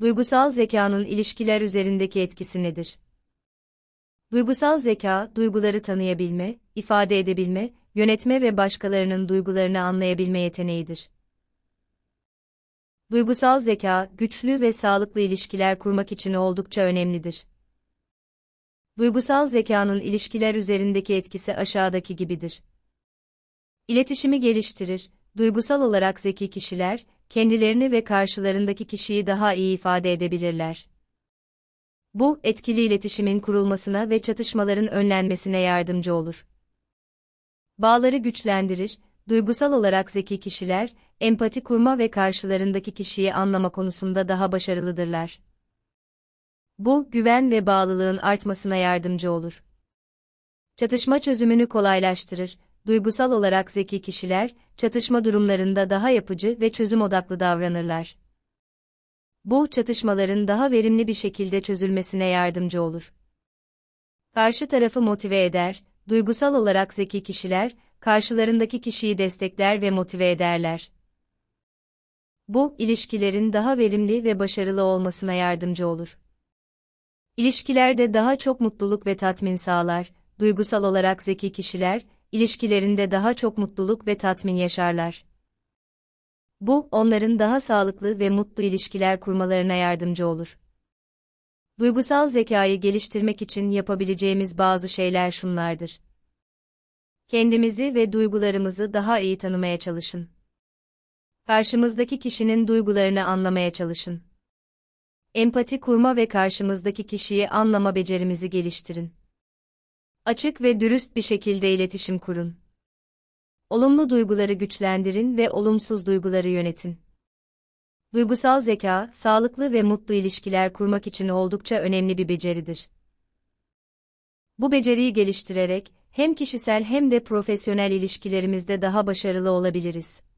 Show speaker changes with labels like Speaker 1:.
Speaker 1: Duygusal zekanın ilişkiler üzerindeki etkisi nedir? Duygusal zeka, duyguları tanıyabilme, ifade edebilme, yönetme ve başkalarının duygularını anlayabilme yeteneğidir. Duygusal zeka, güçlü ve sağlıklı ilişkiler kurmak için oldukça önemlidir. Duygusal zekanın ilişkiler üzerindeki etkisi aşağıdaki gibidir. İletişimi geliştirir, duygusal olarak zeki kişiler, kendilerini ve karşılarındaki kişiyi daha iyi ifade edebilirler. Bu, etkili iletişimin kurulmasına ve çatışmaların önlenmesine yardımcı olur. Bağları güçlendirir, duygusal olarak zeki kişiler, empati kurma ve karşılarındaki kişiyi anlama konusunda daha başarılıdırlar. Bu, güven ve bağlılığın artmasına yardımcı olur. Çatışma çözümünü kolaylaştırır, duygusal olarak zeki kişiler, çatışma durumlarında daha yapıcı ve çözüm odaklı davranırlar. Bu, çatışmaların daha verimli bir şekilde çözülmesine yardımcı olur. Karşı tarafı motive eder, duygusal olarak zeki kişiler, karşılarındaki kişiyi destekler ve motive ederler. Bu, ilişkilerin daha verimli ve başarılı olmasına yardımcı olur. İlişkilerde daha çok mutluluk ve tatmin sağlar, duygusal olarak zeki kişiler, ilişkilerinde daha çok mutluluk ve tatmin yaşarlar. Bu, onların daha sağlıklı ve mutlu ilişkiler kurmalarına yardımcı olur. Duygusal zekayı geliştirmek için yapabileceğimiz bazı şeyler şunlardır. Kendimizi ve duygularımızı daha iyi tanımaya çalışın. Karşımızdaki kişinin duygularını anlamaya çalışın. Empati kurma ve karşımızdaki kişiyi anlama becerimizi geliştirin. Açık ve dürüst bir şekilde iletişim kurun. Olumlu duyguları güçlendirin ve olumsuz duyguları yönetin. Duygusal zeka, sağlıklı ve mutlu ilişkiler kurmak için oldukça önemli bir beceridir. Bu beceriyi geliştirerek hem kişisel hem de profesyonel ilişkilerimizde daha başarılı olabiliriz.